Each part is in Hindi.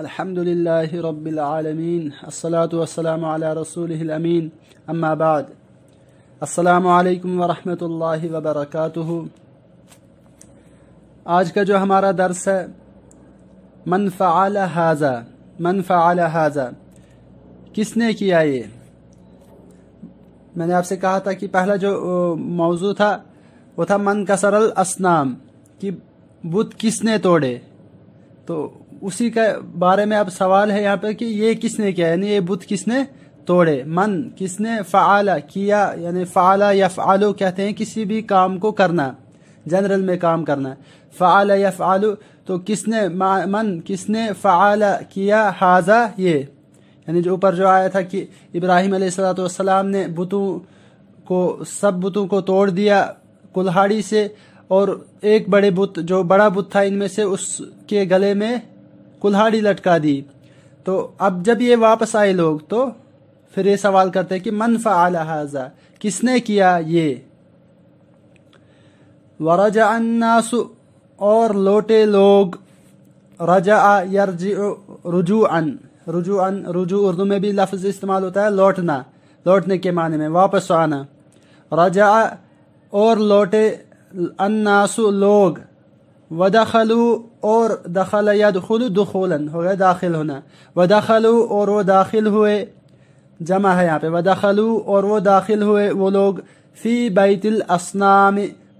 अल्हम्दुलिल्लाहि रब्बिल आलमीन अस्सलातु वस्सलामु अला रसूलिहिल अमीन अम्मा बाद अस्सलाम वालेकुम व रहमतुल्लाहि व बरकातुहू आज का जो हमारा दर्स है मन फ़ाल हाजा मन फ़ाल हाजा किसने किया ये मैंने आपसे कहा था कि पहला जो मौजू था वो था मन कसरल असनाम कि बुत किसने तोड़े तो उसी के बारे में अब सवाल है यहाँ पे कि ये किसने किया यानी ये बुत किसने तोड़े मन किसने फ़ाला किया यानी फ़ाला या फ़ालो कहते हैं किसी भी काम को करना जनरल में काम करना फ़ाला या फ़ालो तो किसने मन किसने फ़ाला किया हाजा ये यानी जो ऊपर जो आया था कि इब्राहिम सलाम ने बुतों को सब बुतों को तोड़ दिया कुल्हाड़ी से और एक बड़े बुत जो बड़ा बुत था इनमें से उसके गले में कुल्हाड़ी लटका दी तो अब जब ये वापस आए लोग तो फिर ये सवाल करते हैं कि मन फ़ाला हाजा किसने किया ये वरजा अन्नासु और लोटे लोग रजा यरज रुजू अन रुजू अन रुजू उर्दू में भी लफ्ज़ इस्तेमाल होता है लौटना लौटने के माने में वापस आना रजा और लौटे अन्नासु लोग व और दखल या दखलू हो गया दाखिल होना व और वो दाखिल हुए जमा है यहाँ पे व और वो दाखिल हुए वो लोग फी बैतुल असनाम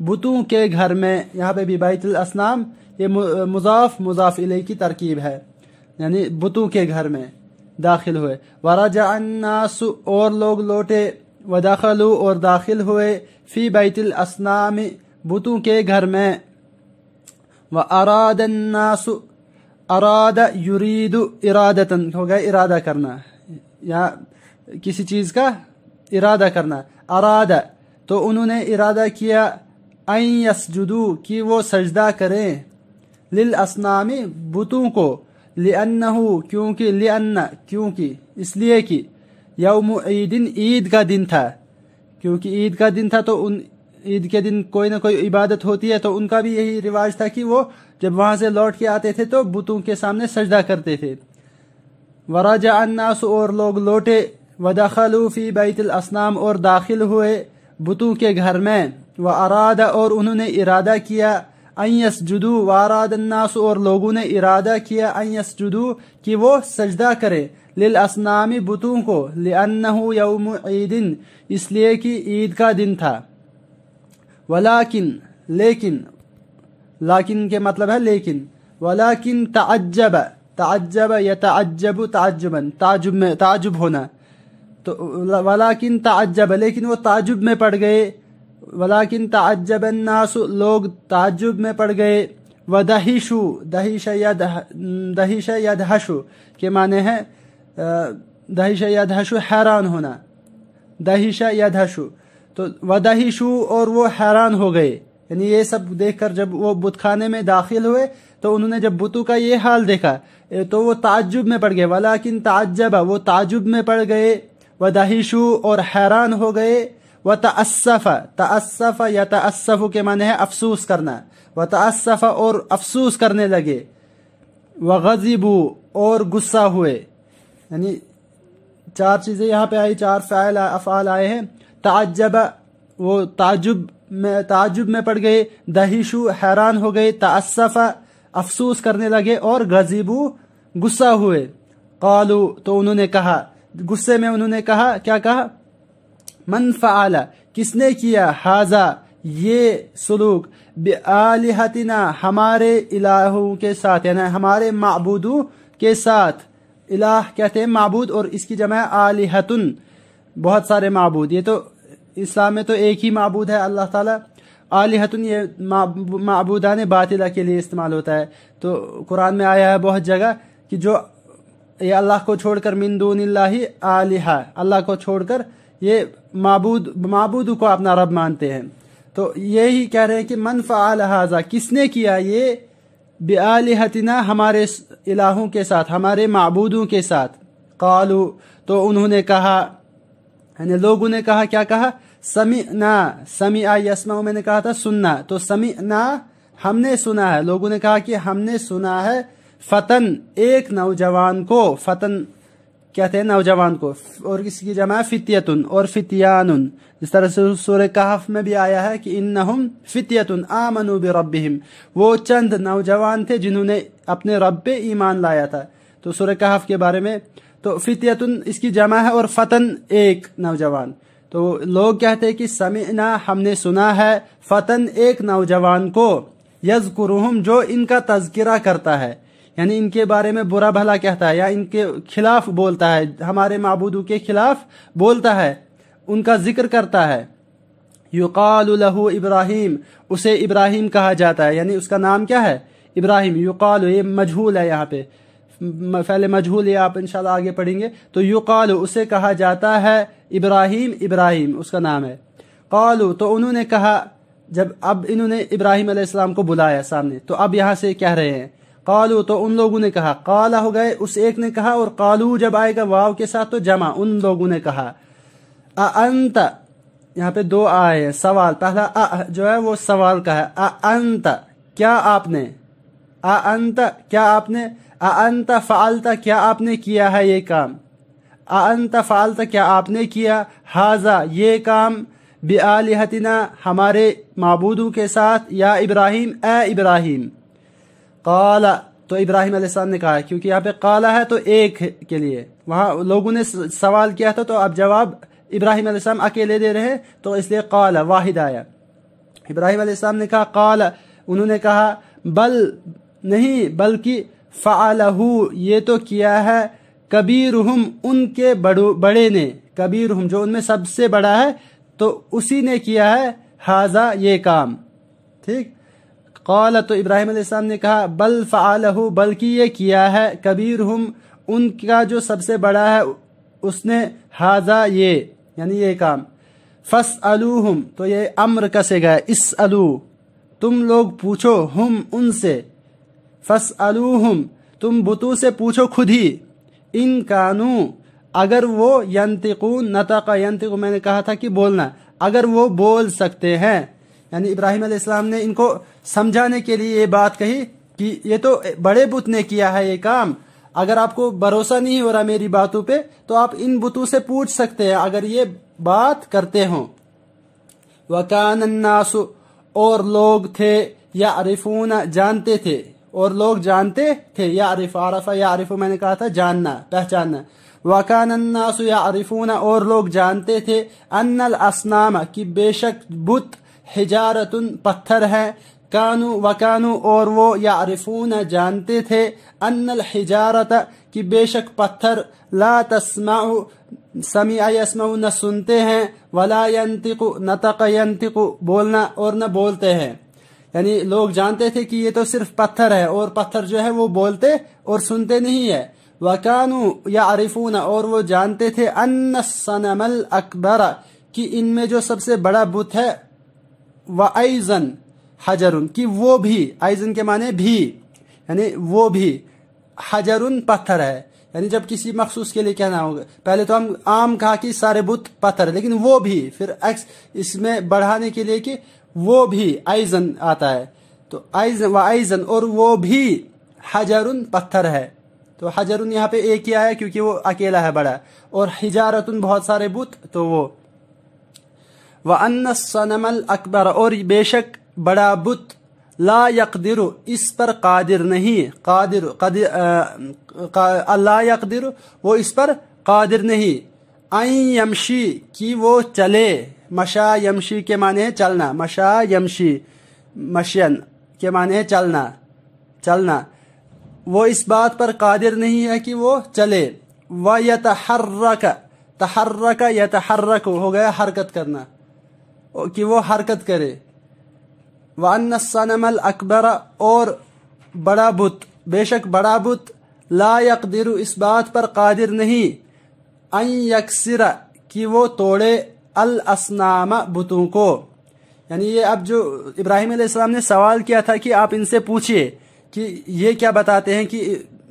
बुतों के घर में यहाँ पे भी बैतुल असनाम ये मुजाफ मुजाफ इले की तरकीब है यानी बुतों के घर में दाखिल हुए वराजानास और लोग लौटे व और दाखिल हुए फी बैतुल असनाम बुतों के घर में व अराद नासु अराद युरीद इरादतन हो गया इरादा करना या किसी चीज़ का इरादा करना अरादा तो उन्होंने इरादा किया अन यसजुदू कि वो सजदा करें लिल असनामी बुतों को लिअन्न क्योंकि लिअन्न क्योंकि इसलिए कि यौम ईदिन ईद का दिन था क्योंकि ईद का दिन था तो उन ईद के दिन कोई ना कोई इबादत होती है तो उनका भी यही रिवाज था कि वो जब वहां से लौट के आते थे तो बुतों के सामने सजदा करते थे वराजा अन्नास और लोग लौटे वदाखलूफी बैतुल असनाम और दाखिल हुए बुतों के घर में व अरादा और उन्होंने इरादा किया अयस जुदू वारादन्नास और लोगों ने इरादा किया अयस जुदू कि वो सजदा करे लिल असनामी बुतों को लिअन्नहु यौम ईदिन इसलिए कि ईद का दिन था वलाकिन लेकिन लाकिन के मतलब है लेकिन वलाकिन तजब तजब या तजब ताजुबन ताजुब में ताजुब होना तो वलाकिन तजब लेकिन वो ताजुब में पड़ गए वलाकिन तजब नासु लोग ताजुब में पड़ गए व दहीशु दहीश या दहीश या दहशु के माने हैं दहीश या दहशु हैरान होना दहीश या दहशु तो वदहीशु और वो हैरान हो गए यानी ये सब देखकर जब वो बुतखाने में दाखिल हुए तो उन्होंने जब बुतू का ये हाल देखा तो वो ताज्जुब में पड़ गए किन ताजब वो ताजुब में पड़ गए वदहीशु और हैरान हो गए व तसफ़ा तसफ़ा या तसफ़ के माने है अफसोस करना व तसफ़ा और अफसोस करने लगे व गजीबू और गुस्सा हुए यानी चार चीज़ें यहाँ पे आई चार फ़ायल अफ़ाल आए हैं ताजब वो ताजुब में ताजुब में पड़ गए दहीशु हैरान हो गए तसफ़ अफसोस करने लगे और गजीबू गुस्सा हुए कालू तो उन्होंने कहा गुस्से में उन्होंने कहा क्या कहा मन फ़ाला किसने किया हाजा ये सलूक बेआलहतना हमारे इलाहों के साथ यानी हमारे मबूदों के साथ इलाह कहते हैं मबूद और इसकी जमा आलिहतुन बहुत सारे मबूद ये तो इस्लाम में तो एक ही मबूद है अल्लाह ताला आलिहतन ये मबूदान बातिला के लिए इस्तेमाल होता है तो कुरान में आया है बहुत जगह कि जो ये अल्लाह को छोड़कर मिंदून आलिहा अल्लाह को छोड़कर ये मबूद मबूद को अपना रब मानते हैं तो यही कह रहे हैं कि मनफ़ा लिहाजा किसने किया ये बेआलहतना हमारे इलाहों के साथ हमारे मबूदों के साथ कालू तो उन्होंने कहा અને લોકોને કહા ક્યા કહા સમીના સમીઆ યસમા મેને કહા થા સુન્ના તો સમીના હમને સુના લોકોને કહા કે હમને સુના હ ફતન એક નવજવાન કો ફતન કહેતે નવજવાન કો ઓર ઇસકી જમા ફિતિયત ઓર ફિતિયાનુ ઇસ તરહ સૂરહ કહફ મે ભી આયા હૈ કે ઇન્નાહુમ ફિતિયત આમનો બિ રબ્બિહિમ વો ચંદ નવજવાન થે જિन्होने અપને રબ્બે ઈમાન લાયા થા તો સૂરહ કહફ કે બારે મે तो फितियतन इसकी जमा है और फतन एक नौजवान तो लोग कहते हैं कि समीना हमने सुना है फतन एक नौजवान को यजकुरहम जो इनका तस्करा करता है यानी इनके बारे में बुरा भला कहता है या इनके खिलाफ बोलता है हमारे महबूदों के खिलाफ बोलता है उनका जिक्र करता है युकालहू इब्राहिम उसे इब्राहिम कहा जाता है यानी उसका नाम क्या है इब्राहिम युकाल ये मजहूल है यहाँ पे फ़ैल मजहूल ये आप इंशाल्लाह आगे पढ़ेंगे तो यू कालू उसे कहा जाता है इब्राहिम इब्राहिम उसका नाम है कालू तो उन्होंने कहा जब अब इन्होंने इब्राहिम अलैहिस्सलाम को बुलाया सामने तो अब यहाँ से कह रहे हैं कालू तो उन लोगों ने कहा काला हो गए उस एक ने कहा और कालू जब आएगा वाव के साथ तो जमा उन लोगों ने कहा अंत यहाँ पे दो आए हैं सवाल पहला आ जो है वो सवाल का है अंत क्या आपने अंत क्या आपने अंत फ़ालता क्या आपने किया है ये काम अंत फ़ालता क्या आपने किया हाजा ये काम बेआलहतना हमारे मबूदों के साथ या इब्राहिम ए इब्राहिम काला तो इब्राहिम अलैहिस्सलाम ने कहा क्योंकि यहाँ पे काला है तो एक के लिए वहाँ लोगों ने सवाल किया था तो अब जवाब इब्राहिम अलैहिस्सलाम अकेले दे रहे तो इसलिए काला वाहिद आया इब्राहिम अलैहिस्सलाम ने कहा काला उन्होंने कहा बल नहीं बल्कि फ़ालहू ये तो किया है कबीर हम उनके बड़ो बड़े ने कबीर हम जो उनमें सबसे बड़ा है तो उसी ने किया है हाजा ये काम ठीक कौल तो इब्राहिम अलैहिस्सलाम ने कहा बल फ़ालहू बल्कि ये किया है कबीर हम उनका जो सबसे बड़ा है उसने हाजा ये यानी ये काम फस हम तो ये अम्र कसे गए इस अलू तुम लोग पूछो हम उनसे फस अलूहम तुम बुतू से पूछो खुद ही इन कानू अगर वो यंतिकून नतक मैंने कहा था कि बोलना अगर वो बोल सकते हैं यानी इब्राहिम अलैहिस्सलाम ने इनको समझाने के लिए ये बात कही कि ये तो बड़े बुत ने किया है ये काम अगर आपको भरोसा नहीं हो रहा मेरी बातों पे तो आप इन बुतों से पूछ सकते हैं अगर ये बात करते हो वकान और लोग थे या अरिफून जानते थे और लोग जानते थे या आरिफ आरफा या आरिफ मैंने कहा था जानना पहचानना वकानन्नासु या आरिफूना और लोग जानते थे अन्नल असनामा कि बेशक बुत हिजारतुन पत्थर है कानू वकानू और वो या अरिफून जानते थे अन्नल हिजारत कि बेशक पत्थर ला तस्माउ समी यसमाउ न सुनते हैं वला यंतिकु नतक बोलना और न बोलते हैं यानी लोग जानते थे कि ये तो सिर्फ पत्थर है और पत्थर जो है वो बोलते और सुनते नहीं है वकानु या अरिफून और वो जानते थे अन सनमल अकबर कि इनमें जो सबसे बड़ा बुत है व आइजन हजरुन कि वो भी आइजन के माने भी यानी वो भी हजरुन पत्थर है यानी जब किसी मखसूस के लिए कहना होगा पहले तो हम आम कहा कि सारे बुत पत्थर लेकिन वो भी फिर एक्स इसमें बढ़ाने के लिए कि वो भी आइजन आता है तो आइजन व आइजन और वो भी हजरुन पत्थर है तो हजर यहाँ पे एक ही आया क्योंकि वो अकेला है बड़ा और हिजारतुन बहुत सारे बुत तो वो व अन्न सनमल अकबर और बेशक बड़ा बुत ला यकदिर इस पर कादिर नहीं कादिर अल्लाह यकदिर वो इस पर कादिर नहीं आई यमशी कि वो चले मशा यमशी के माने है चलना मशा यमशी मशियन के माने है चलना चलना वो इस बात पर कादिर नहीं है कि वो चले व यतहर्रक तहर्रक यतहर्रक हो गया हरकत करना कि वो हरकत करे वन सनमल अकबर और बड़ा बुत बेशक बड़ा बुत लायक यकदिर इस बात पर कादिर नहीं अन यकसर कि वो तोड़े अल असनामा बुतों को यानी ये अब जो इब्राहिम ने सवाल किया था कि आप इनसे पूछिए कि ये क्या बताते हैं कि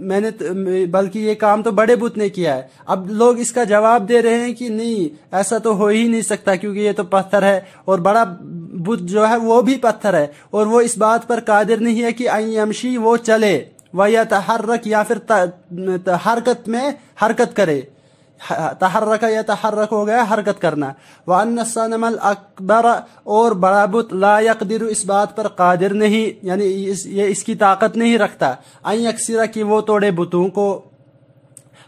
मैंने तो, बल्कि ये काम तो बड़े बुत ने किया है अब लोग इसका जवाब दे रहे हैं कि नहीं ऐसा तो हो ही नहीं सकता क्योंकि ये तो पत्थर है और बड़ा बुत जो है वो भी पत्थर है और वो इस बात पर कादिर नहीं है कि अयमशी वो चले वह या तहर्रक या फिर हरकत में हरकत करे तहरक या तहरक हो गया हरकत करना वनमल अकबर और बड़ा बुत लाकदिर इस बात पर कादिर नहीं यानी ये इसकी ताकत नहीं रखता आई अक्सरा कि वो तोड़े बुतों को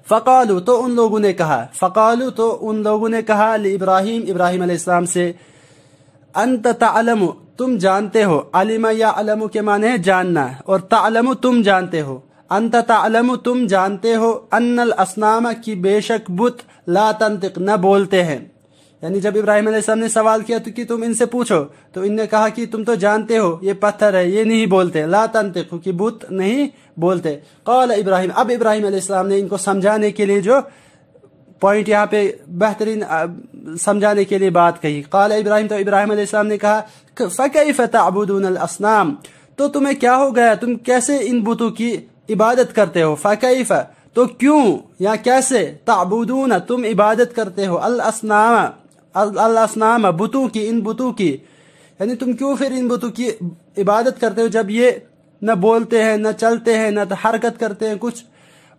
फ़कालू तो उन लोगों ने कहा फ़कालू तो उन लोगों ने कहा इब्राहिम इब्राहिम अलैहिस्सलाम से अंत तलम तुम जानते हो अलिमा या अलमु के माने जानना और तलमु तुम जानते हो अंत तलम तुम जानते हो अन्नल असनाम की बेशक बुत लातंतिक न बोलते हैं यानी जब इब्राहिम अलैहिस्सलाम ने सवाल किया तो कि तुम इनसे पूछो तो इनने कहा कि तुम तो जानते हो ये पत्थर है ये नहीं बोलते लातंतिक तंतिक बुत नहीं बोलते कौल इब्राहिम अब इब्राहिम अलैहिस्सलाम ने इनको समझाने के लिए जो पॉइंट यहाँ पे बेहतरीन समझाने के लिए बात कही कौल इब्राहिम तो इब्राहिम अलैहिस्सलाम ने कहा फ़कई फ़तह अबूदून असनाम तो तुम्हें क्या हो गया तुम कैसे इन बुतों की इबादत करते हो फैफ़ तो क्यों या कैसे ताबुदून तुम इबादत करते हो अल अल बुतों की इन बुतों की यानी तुम क्यों फिर इन बुतों की इबादत करते हो जब ये न बोलते हैं न चलते हैं न हरकत करते हैं कुछ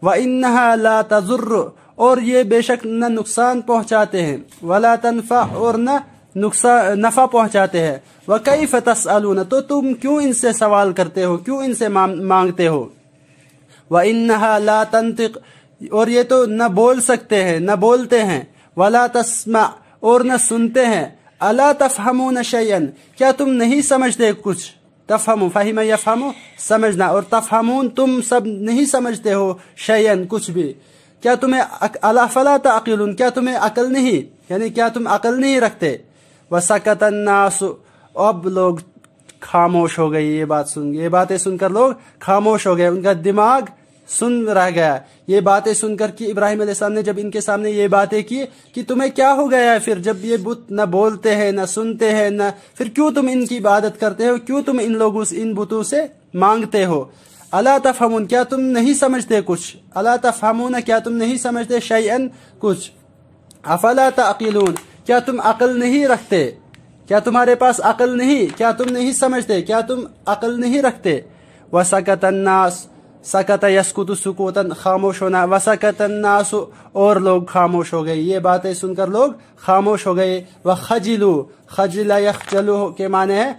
व इन्हा ला तजुर्र और ये बेशक न नुकसान पहुँचाते हैं वला तनफा और न नुकसान नफ़ा पहुँचाते हैं व कई फ़तस तो तुम क्यों इनसे सवाल करते हो क्यों इनसे मांगते हो व इन्हा ला तंतिक और ये तो न बोल सकते हैं न बोलते हैं वला तस्मा और न सुनते हैं अला तफहमू न शयन क्या तुम नहीं समझते कुछ तफहमू फहीम यफहमू समझना और तफहमून तुम सब नहीं समझते हो शयन कुछ भी क्या तुम्हें अला फला तकिल क्या तुम्हें अकल नहीं यानी क्या तुम अकल नहीं रखते व सकतन्नास अब लोग खामोश हो गई ये बात सुन ये बातें सुनकर लोग खामोश हो गए उनका दिमाग सुन रह गया ये बातें सुनकर कि इब्राहिम अलैहिस्सलाम ने जब इनके सामने ये बातें की कि तुम्हें क्या हो गया है फिर जब ये बुत न बोलते हैं न सुनते हैं न फिर क्यों तुम इनकी इबादत करते हो क्यों तुम इन लोगों से इन बुतों से मांगते हो अला तफहमुन क्या तुम नहीं समझते कुछ अला तफहमुन क्या तुम नहीं समझते शयन कुछ अफला तकीलून क्या तुम अकल नहीं रखते क्या तुम्हारे पास अकल नहीं क्या तुम नहीं समझते क्या तुम अकल नहीं रखते व सकतन्नास सकत यसकुत सुकूतन खामोश होना व सकतन्नास और लोग खामोश हो गए ये बातें सुनकर लोग खामोश हो गए व खजिलु खजिला यखजलु के माने है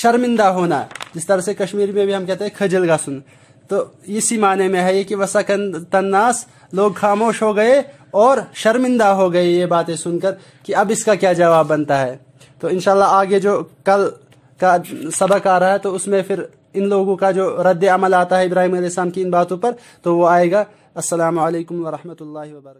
शर्मिंदा होना जिस तरह से कश्मीर में भी हम कहते हैं खजल गासन तो इसी माने में है ये कि वसा तन्नास लोग खामोश हो गए और शर्मिंदा हो गए ये बातें सुनकर कि अब इसका क्या जवाब बनता है तो इनशाला आगे जो कल का सबक आ रहा है तो उसमें फिर इन लोगों का जो रद्द अमल आता है इब्राहिम की इन बातों पर तो वो आएगा असल वरहमल वर्क